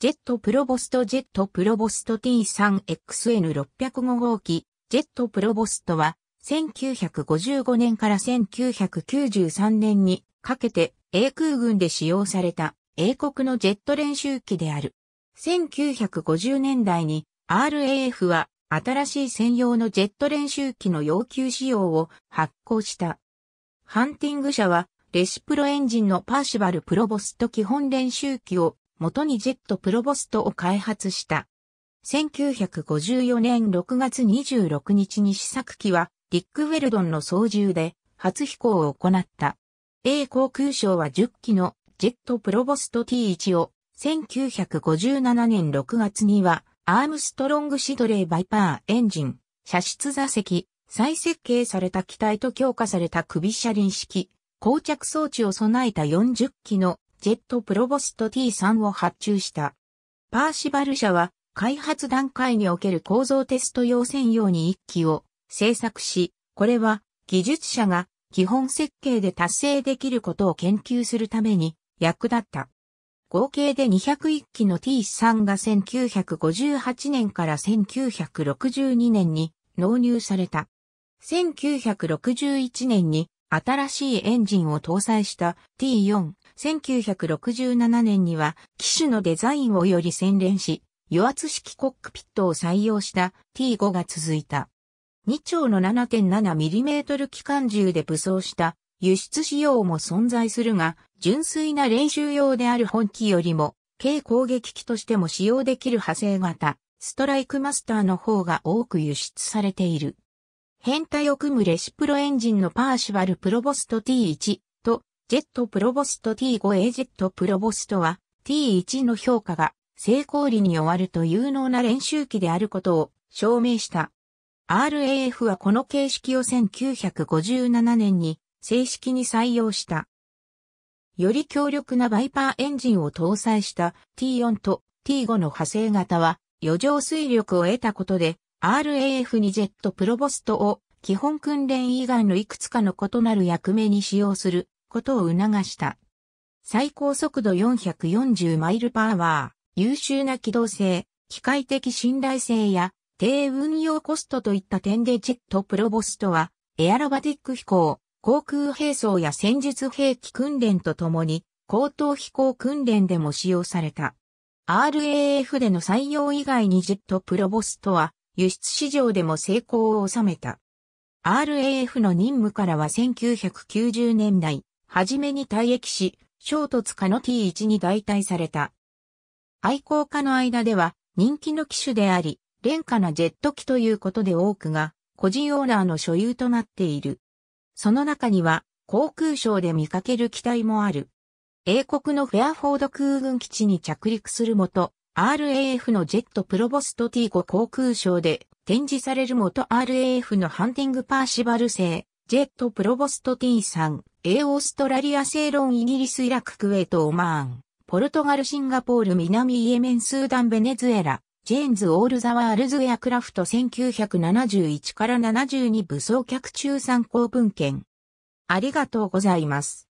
ジェットプロボストジェットプロボスト T3XN605 号機、ジェットプロボストは、1955年から1993年にかけて、英空軍で使用された英国のジェット練習機である。1950年代に RAF は新しい専用のジェット練習機の要求仕様を発行した。ハンティング社はレシプロエンジンのパーシバルプロボスト基本練習機を元にジェットプロボストを開発した。1954年6月26日に試作機は、リック・ウェルドンの操縦で、初飛行を行った。A 航空省は10機のジェットプロボスト T1 を、1957年6月には、アームストロングシドレーバイパーエンジン、射出座席、再設計された機体と強化された首車輪式、膠着装置を備えた40機のジェットプロボスト T3 を発注した。パーシバル社は開発段階における構造テスト用専用に1機を製作し、これは技術者が基本設計で達成できることを研究するために役立った。合計で201機の T3 が1958年から1962年に納入された。1961年に新しいエンジンを搭載した T4 1967年には機種のデザインをより洗練し、油圧式コックピットを採用した T5 が続いた。2丁の 7.7mm 機関銃で武装した輸出仕様も存在するが、純粋な練習用である本機よりも、軽攻撃機としても使用できる派生型、ストライクマスターの方が多く輸出されている。変態を組むレシプロエンジンのパーシバルプロボスト T1 ジェットプロボスト T5A ジェットプロボストは T1 の評価が成功裏に終わると有能な練習機であることを証明した。RAF はこの形式を1957年に正式に採用した。より強力なバイパーエンジンを搭載した T4 と T5 の派生型は余剰水力を得たことで RAF にジェットプロボストを基本訓練以外のいくつかの異なる役目に使用することを促した。最高速度440マイルパーワー、優秀な機動性、機械的信頼性や低運用コストといった点でジェットプロボストはエアロバティック飛行、航空兵装や戦術兵器訓練とともに高等飛行訓練でも使用された。RAF での採用以外にジェットプロボストは輸出市場でも成功を収めた。RAF の任務からは1990年代、はじめに退役し、衝突下の T1 に代替された。愛好家の間では人気の機種であり、廉価なジェット機ということで多くが、個人オーナーの所有となっている。その中には、航空ショーで見かける機体もある。英国のフェアフォード空軍基地に着陸するもと、RAF のジェットプロボスト T5 航空ショーで展示されるもと RAF のハンティングパーシバル製ジェットプロボスト T3 エオーストラリア、セイロン、イギリス、イラク、クウェート、オマーン、ポルトガル、シンガポール、南イエメン、スーダン、ベネズエラ、ジェーンズ・オール・ザ・ワールズ・エアクラフト1971から72武装客中参考文献。ありがとうございます。